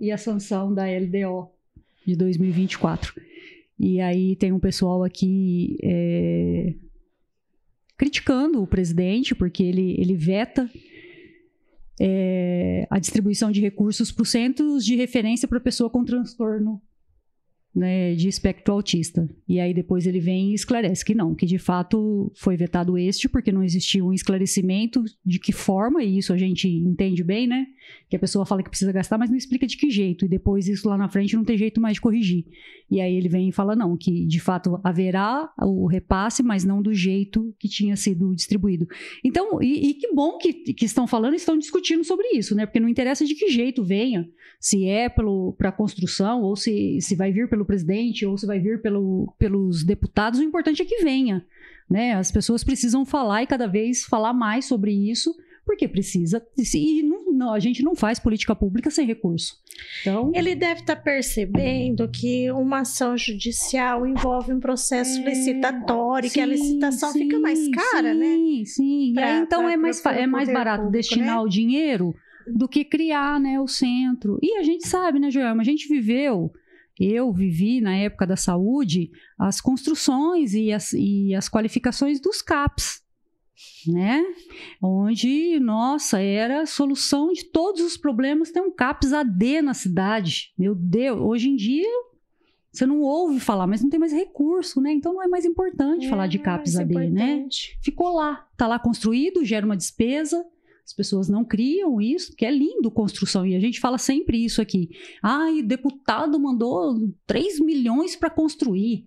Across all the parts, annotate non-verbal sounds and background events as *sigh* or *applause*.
e a sanção da LDO de 2024. E aí tem um pessoal aqui é, criticando o presidente, porque ele, ele veta é, a distribuição de recursos para os centros de referência para pessoa com transtorno né, de espectro autista. E aí depois ele vem e esclarece que não, que de fato foi vetado este, porque não existiu um esclarecimento de que forma, e isso a gente entende bem, né? Que a pessoa fala que precisa gastar, mas não explica de que jeito, e depois isso lá na frente não tem jeito mais de corrigir. E aí ele vem e fala não, que de fato haverá o repasse, mas não do jeito que tinha sido distribuído. Então, e, e que bom que, que estão falando e estão discutindo sobre isso, né? Porque não interessa de que jeito venha, se é para a construção ou se, se vai vir pelo pelo presidente ou se vai vir pelo, pelos deputados, o importante é que venha. Né? As pessoas precisam falar e cada vez falar mais sobre isso, porque precisa. E não, não, a gente não faz política pública sem recurso. Então... Ele deve estar tá percebendo que uma ação judicial envolve um processo é... licitatório, sim, que a licitação sim, fica mais cara, sim, né? Sim, sim. É, então pra, é mais, é mais barato público, destinar né? o dinheiro do que criar né, o centro. E a gente sabe, né, Joelma? A gente viveu eu vivi na época da saúde as construções e as, e as qualificações dos CAPs, né? Onde, nossa, era a solução de todos os problemas tem um CAPS AD na cidade. Meu Deus, hoje em dia você não ouve falar, mas não tem mais recurso, né? Então não é mais importante é, falar de é, CAPS é AD, né? Ficou lá, tá lá construído, gera uma despesa, as pessoas não criam isso, que é lindo construção, e a gente fala sempre isso aqui. Ai, ah, deputado mandou 3 milhões para construir,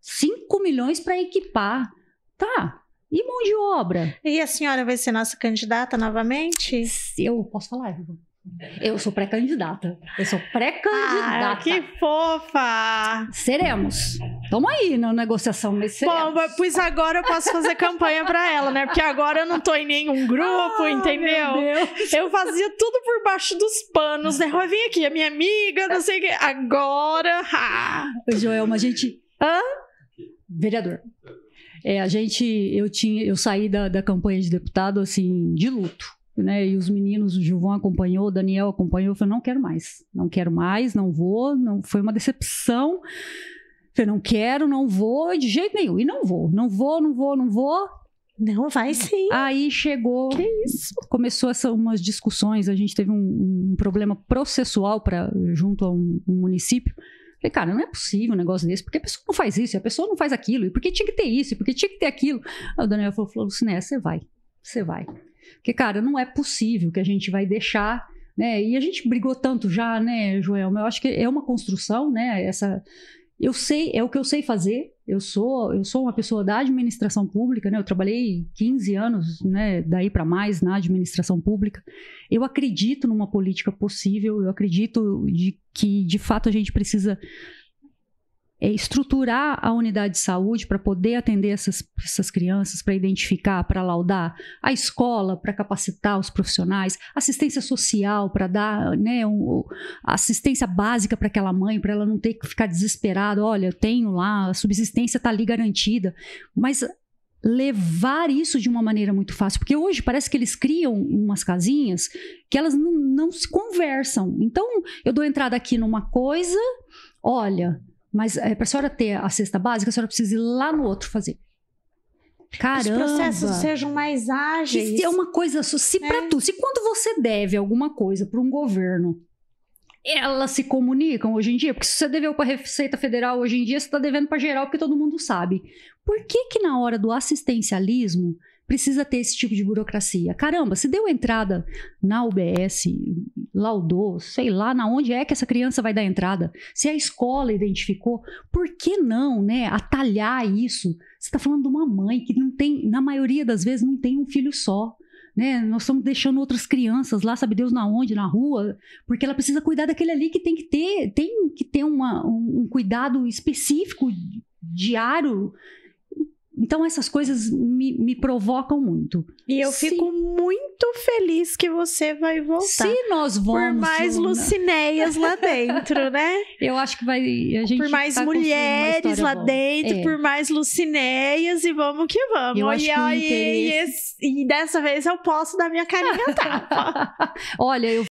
5 milhões para equipar. Tá, e mão de obra. E a senhora vai ser nossa candidata novamente? Eu posso falar, Ivo? Eu sou pré-candidata. Eu sou pré-candidata. Ah, que fofa! Seremos. Toma aí na negociação nesse Bom, pois agora eu posso fazer campanha para ela, né? Porque agora eu não tô em nenhum grupo, ah, entendeu? Eu fazia tudo por baixo dos panos, né? Mas vem aqui, a minha amiga, não sei o quê. Agora. Ah. Joelma, a gente. Hã? Vereador. É, a gente, eu tinha, eu saí da, da campanha de deputado assim de luto, né? E os meninos, o Gilvão acompanhou, o Daniel acompanhou, eu falei, não quero mais, não quero mais, não vou, não foi uma decepção. Eu não quero, não vou, de jeito nenhum. E não vou, não vou, não vou, não vou. Não, vai sim. Aí chegou. Que isso? Começou umas discussões. A gente teve um, um problema processual para junto a um, um município. Falei, cara, não é possível um negócio desse, porque a pessoa não faz isso, a pessoa não faz aquilo, e por que tinha que ter isso, e por que tinha que ter aquilo. Aí o Daniel falou, falou assim, né, você vai, você vai. Porque, cara, não é possível que a gente vai deixar, né, e a gente brigou tanto já, né, Joel, mas eu acho que é uma construção, né, essa, eu sei, é o que eu sei fazer. Eu sou, eu sou uma pessoa da administração pública, né? Eu trabalhei 15 anos, né, daí para mais na administração pública. Eu acredito numa política possível, eu acredito de que de fato a gente precisa é, estruturar a unidade de saúde para poder atender essas, essas crianças, para identificar, para laudar, a escola para capacitar os profissionais, assistência social para dar né, um, assistência básica para aquela mãe, para ela não ter que ficar desesperada, olha, eu tenho lá, a subsistência está ali garantida. Mas levar isso de uma maneira muito fácil, porque hoje parece que eles criam umas casinhas que elas não, não se conversam. Então, eu dou entrada aqui numa coisa, olha mas é, eh, para a senhora ter a cesta básica, a senhora precisa ir lá no outro fazer. Caramba! Os processos sejam mais ágeis. se é uma coisa só. Se é. para né? tu, se quando você deve alguma coisa para um governo, elas se comunicam hoje em dia? Porque se você deveu para a Receita Federal hoje em dia, você está devendo para geral, porque todo mundo sabe. Por que que na hora do assistencialismo precisa ter esse tipo de burocracia. Caramba, se deu entrada na UBS, laudou, sei lá na onde é que essa criança vai dar entrada, se a escola identificou, por que não, né, atalhar isso? Você está falando de uma mãe que não tem, na maioria das vezes, não tem um filho só. Né? Nós estamos deixando outras crianças lá, sabe Deus na onde, na rua, porque ela precisa cuidar daquele ali que tem que ter, tem que ter uma, um, um cuidado específico diário então essas coisas me, me provocam muito. E eu Sim. fico muito feliz que você vai voltar. Se nós vamos. Por mais Luna. lucineias lá dentro, *laughs* né? Eu acho que vai. A gente por mais tá mulheres lá boa. dentro, é. por mais lucineias e vamos que vamos. Eu acho e, que ó, interesse... e, e, e, dessa vez eu posso dar minha carinha *laughs* tapa. Olha, eu